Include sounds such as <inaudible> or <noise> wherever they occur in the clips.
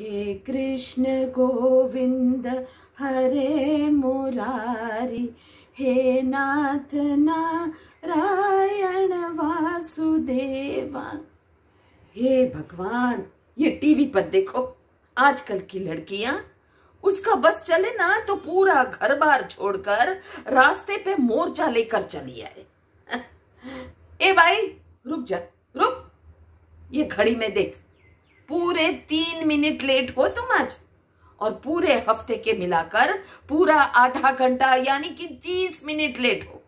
हे कृष्ण गोविंद हरे मुरारी हे नाथ नारायण वासुदेवा हे भगवान ये टीवी पर देखो आजकल की लड़कियां उसका बस चले ना तो पूरा घर बार छोड़कर रास्ते पे मोर्चा लेकर चली आए <laughs> ए भाई रुक जा रुक ये घड़ी में देख पूरे तीन मिनट लेट हो तुम आज और पूरे हफ्ते के मिलाकर पूरा आधा घंटा यानी कि तीस मिनट लेट हो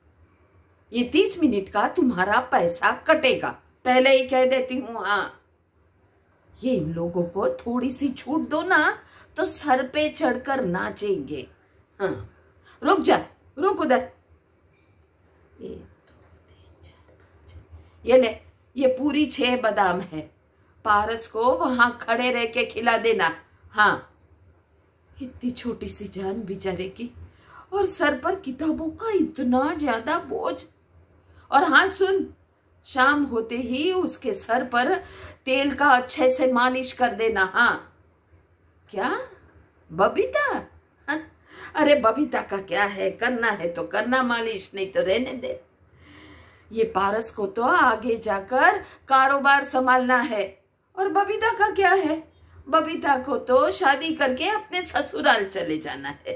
ये तीस मिनट का तुम्हारा पैसा कटेगा पहले ही कह देती हूं हाँ ये इन लोगों को थोड़ी सी छूट दो ना तो सर पे चढ़कर नाचेंगे हाँ रुक जा रुक उधर ये ले ये पूरी छह बादाम है पारस को वहां खड़े रह के खिला देना हाँ इतनी छोटी सी जान बेचारे की और सर पर किताबों का इतना ज्यादा बोझ और हाँ सुन शाम होते ही उसके सर पर तेल का अच्छे से मालिश कर देना हाँ क्या बबीता हाँ? अरे बबीता का क्या है करना है तो करना मालिश नहीं तो रहने दे ये पारस को तो आगे जाकर कारोबार संभालना है और बबीता का क्या है बबीता को तो शादी करके अपने ससुराल चले जाना है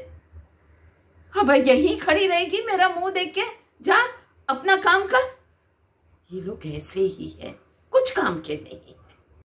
अब यही खड़ी रहेगी मेरा मुंह देख के जा अपना काम कर ये लोग ऐसे ही है कुछ काम के नहीं